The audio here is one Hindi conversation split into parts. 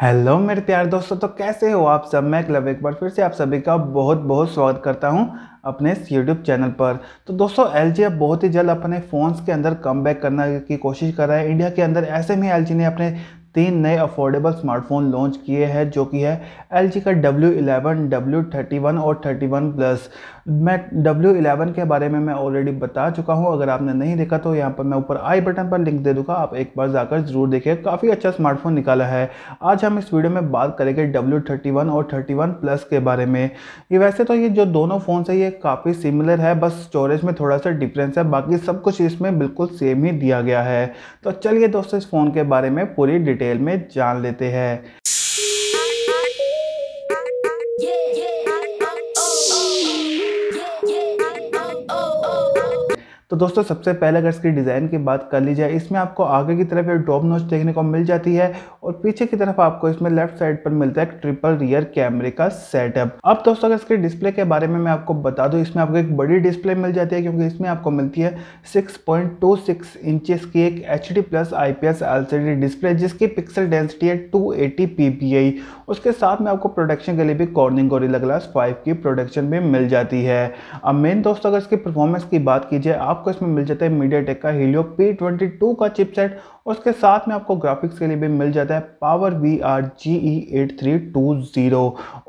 हेलो मेरे प्यार दोस्तों तो कैसे हो आप सब मैं क्लब एक बार फिर से आप सभी का बहुत बहुत स्वागत करता हूं अपने यूट्यूब चैनल पर तो दोस्तों एल जी अब बहुत ही जल्द अपने फ़ोन्स के अंदर कम बैक करने की कोशिश कर रहा है इंडिया के अंदर ऐसे में एल जी ने अपने तीन नए अफोर्डेबल स्मार्टफोन लॉन्च किए हैं जो कि है एल का W eleven W thirty one और थर्टी वन प्लस मैं डब्ल्यू इलेवन के बारे में मैं ऑलरेडी बता चुका हूं अगर आपने नहीं देखा तो यहाँ पर मैं ऊपर आई बटन पर लिंक दे दूंगा आप एक बार जाकर जरूर देखिए काफ़ी अच्छा स्मार्टफोन निकाला है आज हम इस वीडियो में बात करेंगे डब्ल्यू थर्टी वन और थर्टी वन प्लस के बारे में ये वैसे तो ये जो दोनों फ़ोन है ये काफ़ी सिमिलर है बस स्टोरेज में थोड़ा सा डिफरेंस है बाकी सब कुछ इसमें बिल्कुल सेम ही दिया गया है तो चलिए दोस्तों इस फ़ोन के बारे में पूरी डिटेल डिटेल में जान लेते हैं तो दोस्तों सबसे पहले अगर इसकी डिज़ाइन की बात कर ली जाए इसमें आपको आगे की तरफ एक डॉप नोच देखने को मिल जाती है और पीछे की तरफ आपको इसमें लेफ्ट साइड पर मिलता है ट्रिपल रियर कैमरे का सेटअप अब दोस्तों अगर इसके डिस्प्ले के बारे में मैं आपको बता दूँ इसमें आपको एक बड़ी डिस्प्ले मिल जाती है क्योंकि इसमें आपको मिलती है सिक्स इंचेस की एक H D plus I P S display जिसकी पिक्सल डेंसिटी है टू एटी उसके साथ में आपको प्रोडक्शन के लिए भी कॉर्निंग गोरिल्ला ग्लास फाइव की प्रोडक्शन भी मिल जाती है अब मेन दोस्तों अगर इसकी परफॉर्मेंस की बात कीजिए आप आपको इसमें मिल जाता है मीडिया का हीलियो पी ट्वेंटी का चिपसेट उसके साथ में आपको ग्राफिक्स के लिए भी मिल जाता है power V R G E eight three two zero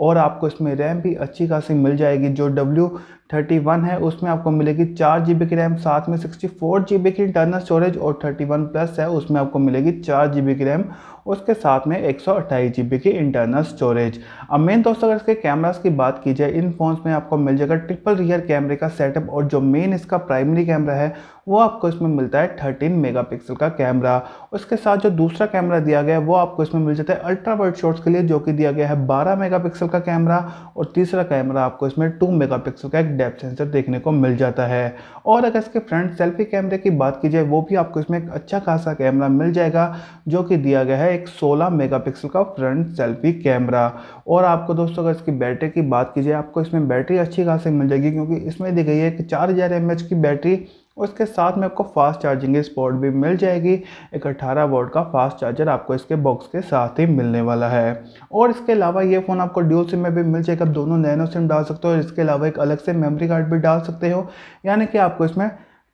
और आपको इसमें रैम भी अच्छी खासी मिल जाएगी जो डब्ल्यू थर्टी वन है उसमें आपको मिलेगी चार जी बी की रैम साथ में सिक्सटी फोर जी बी की इंटरनल स्टोरेज और थर्टी वन प्लस है उसमें आपको मिलेगी चार जी बी की रैम उसके साथ में एक सौ अट्ठाईस जी बी की इंटरनल स्टोरेज अब मेन दोस्तों अगर इसके कैमरास की बात की जाए इन फ़ोन्स में आपको मिल जाएगा ट्रिपल रियर कैमरे का सेटअप और जो मेन इसका प्राइमरी कैमरा है वो आपको इसमें मिलता है थर्टीन मेगापिक्सल का कैमरा उसके साथ जो दूसरा कैमरा दिया गया है वो आपको इसमें मिल जाता है अल्ट्रा वर्ड शॉर्ट्स के लिए जो कि दिया गया है बारह मेगा का कैमरा और तीसरा कैमरा आपको इसमें टू मेगा का एक डेप्थ सेंसर देखने को मिल जाता है और अगर इसके फ्रंट सेल्फी कैमरे की बात की जाए वो भी आपको इसमें एक अच्छा खासा कैमरा मिल जाएगा जो कि दिया गया है एक सोलह मेगा का फ्रंट सेल्फी कैमरा और आपको दोस्तों अगर इसकी बैटरी की बात की जाए आपको इसमें बैटरी अच्छी खासी मिल जाएगी क्योंकि इसमें दी गई है एक चार हज़ार की बैटरी उसके साथ में आपको फास्ट चार्जिंग स्पॉट भी मिल जाएगी एक 18 वोल्ट का फास्ट चार्जर आपको इसके बॉक्स के साथ ही मिलने वाला है और इसके अलावा ये फ़ोन आपको ड्यूल सिम में भी मिल जाएगा आप दोनों नैनो सिम डाल सकते हो और इसके अलावा एक अलग से मेमोरी कार्ड भी डाल सकते हो यानी कि आपको इसमें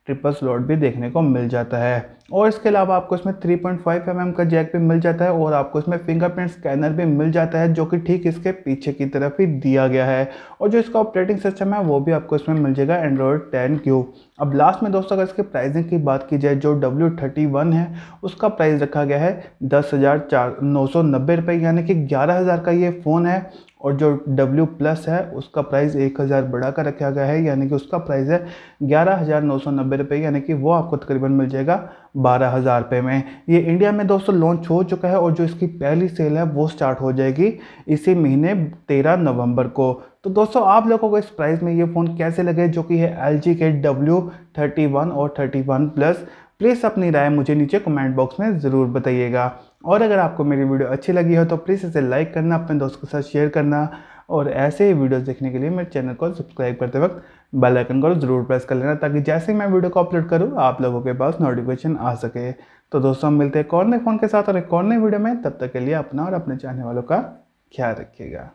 ट्रिपल स्लॉट भी देखने को मिल जाता है और इसके अलावा आपको इसमें 3.5 पॉइंट mm का जैक भी मिल जाता है और आपको इसमें फिंगरप्रिंट स्कैनर भी मिल जाता है जो कि ठीक इसके पीछे की तरफ ही दिया गया है और जो इसका ऑपरेटिंग सिस्टम है वो भी आपको इसमें मिल जाएगा एंड्रॉयड टेन क्यू अब लास्ट में दोस्तों अगर इसके प्राइसिंग की बात की जाए जो डब्ल्यू थर्टी वन है उसका प्राइस रखा गया है दस हज़ार चार नौ सौ नब्बे यानी कि ग्यारह हज़ार का ये फ़ोन है और जो W प्लस है उसका प्राइस एक हज़ार बढ़ा कर रखा गया है यानी कि उसका प्राइस है ग्यारह हज़ार नौ सौ नब्बे रुपये यानी कि वो आपको तकरीबन मिल जाएगा बारह हज़ार रुपये में ये इंडिया में दोस्तों लॉन्च हो चुका है और जो इसकी पहली सेल है वो स्टार्ट हो जाएगी इसी महीने तेरह नवंबर को तो दोस्तों आप लोगों को इस प्राइस में ये फ़ोन कैसे लगे जो कि है एल के डब्ल्यू थर्टी वन और थर्टी वन प्लस प्लीज़ अपनी राय मुझे नीचे कमेंट बॉक्स में ज़रूर बताइएगा और अगर आपको मेरी वीडियो अच्छी लगी हो तो प्लीज़ इसे लाइक करना अपने दोस्तों के साथ शेयर करना और ऐसे ही वीडियोस देखने के लिए मेरे चैनल को सब्सक्राइब करते वक्त बेल आइकन को ज़रूर प्रेस कर लेना ताकि जैसे ही मैं वीडियो को अपलोड करूँ आप लोगों के पास नोटिफिकेशन आ सके तो दोस्तों हम मिलते हैं कौन ने फ़ोन के साथ और एक कौन ने वीडियो में तब तक के लिए अपना और अपने चाहने वालों का ख्याल रखिएगा